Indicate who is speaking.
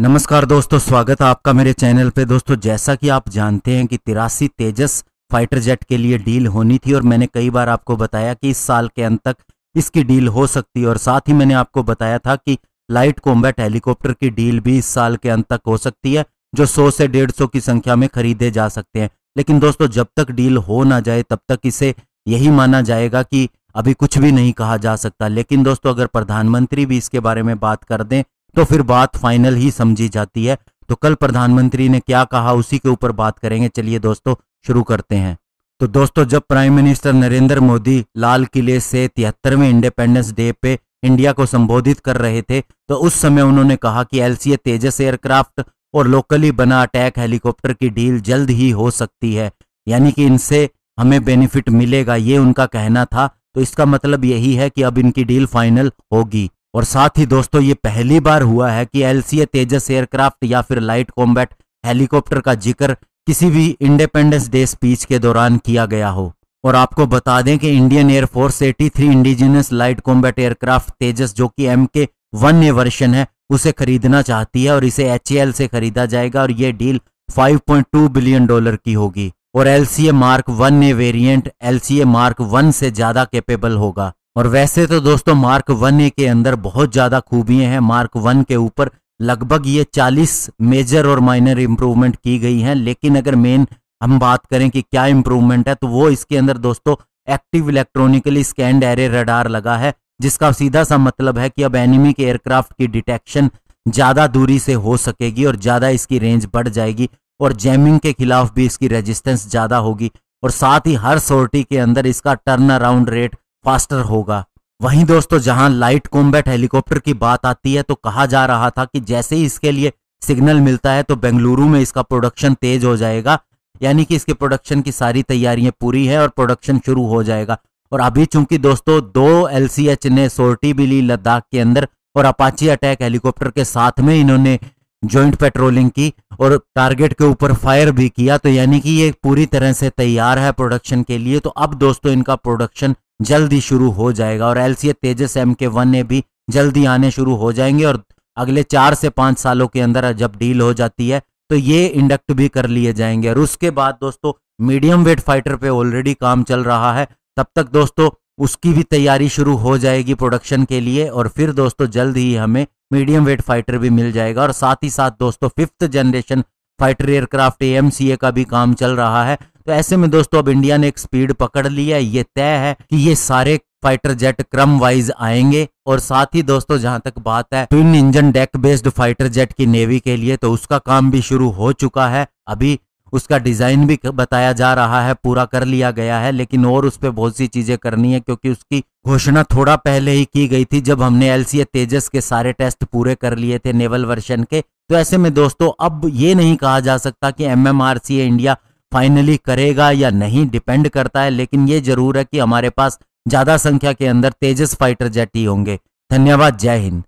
Speaker 1: नमस्कार दोस्तों स्वागत है आपका मेरे चैनल पे दोस्तों जैसा कि आप जानते हैं कि तिरासी तेजस फाइटर जेट के लिए डील होनी थी और मैंने कई बार आपको बताया कि इस साल के अंत तक इसकी डील हो सकती है और साथ ही मैंने आपको बताया था कि लाइट कॉम्बैट हेलीकॉप्टर की डील भी इस साल के अंत तक हो सकती है जो 100 से 150 की संख्या में खरीदे जा सकते हैं लेकिन दोस्तों जब तक डील हो ना जाए तब तक इसे यही माना जाएगा कि अभी कुछ भी नहीं कहा जा सकता लेकिन दोस्तों अगर प्रधानमंत्री भी इसके बारे में बात कर दें तो फिर बात फाइनल ही समझी जाती है तो कल प्रधानमंत्री ने क्या कहा उसी के ऊपर बात करेंगे चलिए दोस्तों शुरू करते हैं तो दोस्तों जब प्राइम मिनिस्टर नरेंद्र मोदी लाल किले से तिहत्तरवें इंडिपेंडेंस डे पे इंडिया को संबोधित कर रहे थे तो उस समय उन्होंने कहा कि एलसीए तेजस एयरक्राफ्ट और लोकली बना अटैक हेलीकॉप्टर की डील जल्द ही हो सकती है यानी कि इनसे हमें बेनिफिट मिलेगा ये उनका कहना था तो इसका मतलब यही है कि अब इनकी डील फाइनल होगी और साथ ही दोस्तों ये पहली बार हुआ है कि एल तेजस एयरक्राफ्ट या फिर लाइट कॉम्बैट हेलीकॉप्टर का जिक्र किसी भी इंडिपेंडेंस डे स्पीच के दौरान किया गया हो और आपको बता दें कि Indian air force 83 indigenous light combat aircraft Tejas जो कि एम के वन ए वर्षन है उसे खरीदना चाहती है और इसे एच से खरीदा जाएगा और ये डील 5.2 बिलियन डॉलर की होगी और L C A mark one A variant L C A mark one से ज़्यादा कैपेबल होगा और वैसे तो दोस्तों मार्क वन ए के अंदर बहुत ज़्यादा खूबियां हैं मार्क वन के ऊपर लगभग ये 40 मेजर और माइनर इम्प्रूवमेंट की गई हैं लेकिन अगर मेन हम बात करें कि क्या इम्प्रूवमेंट है तो वो इसके अंदर दोस्तों active electronically scanned array radar लगा है जिसका सीधा सा मतलब है कि अब एनिमी के एयरक्राफ्ट की डिटेक्शन ज़्यादा दूरी से हो सकेगी और ज़्यादा इसकी रेंज बढ़ जाएगी और जैमिंग के खिलाफ भी इसकी रेजिस्टेंस ज़्यादा होगी और साथ ही हर सोर्टी के अंदर इसका टर्न अराउंड रेट फास्टर होगा वहीं दोस्तों जहां लाइट कॉम्बैट हेलीकॉप्टर की बात आती है तो कहा जा रहा था कि जैसे ही इसके लिए सिग्नल मिलता है तो बेंगलुरु में इसका प्रोडक्शन तेज हो जाएगा यानी कि इसके प्रोडक्शन की सारी तैयारियां पूरी है और प्रोडक्शन शुरू हो जाएगा और अभी चूंकि दोस्तों दो एल ने सोर्टी भी ली लद्दाख के अंदर और अपाची अटैक हेलीकॉप्टर के साथ में इन्होंने ज्वाइंट पेट्रोलिंग की और टारगेट के ऊपर फायर भी किया तो यानी कि ये पूरी तरह से तैयार है प्रोडक्शन के लिए तो अब दोस्तों इनका प्रोडक्शन जल्दी शुरू हो जाएगा और L Tejas M K one A भी जल्दी आने शुरू हो जाएंगे और अगले चार से पांच सालों के अंदर जब डील हो जाती है तो ये इंडक्ट भी कर लिए जाएंगे और उसके बाद दोस्तों मीडियम वेट फाइटर पे ऑलरेडी काम चल रहा है तब तक दोस्तों उसकी भी तैयारी शुरू हो जाएगी प्रोडक्शन के लिए और फिर दोस्तों जल्द ही हमें मीडियम वेट फाइटर भी मिल जाएगा और साथ ही साथ दोस्तों fifth generation fighter aircraft A का भी काम चल रहा है तो ऐसे में दोस्तों अब इंडिया ने एक स्पीड पकड़ ली है ये तय है कि ये सारे फाइटर जेट क्रम वाइज आएंगे और साथ ही दोस्तों जहां तक बात है twin engine deck based fighter jet की नेवी के लिए तो उसका काम भी शुरू हो चुका है अभी उसका डिज़ाइन भी बताया जा रहा है पूरा कर लिया गया है लेकिन और उस पर बहुत सी चीज़ें करनी है क्योंकि उसकी घोषणा थोड़ा पहले ही की गई थी जब हमने एल तेजस के सारे टेस्ट पूरे कर लिए थे नेवल वर्षन के तो ऐसे में दोस्तों अब ये नहीं कहा जा सकता कि एम इंडिया फाइनली करेगा या नहीं डिपेंड करता है लेकिन ये जरूर है कि हमारे पास ज़्यादा संख्या के अंदर तेजस फाइटर जेट ही होंगे धन्यवाद जय हिंद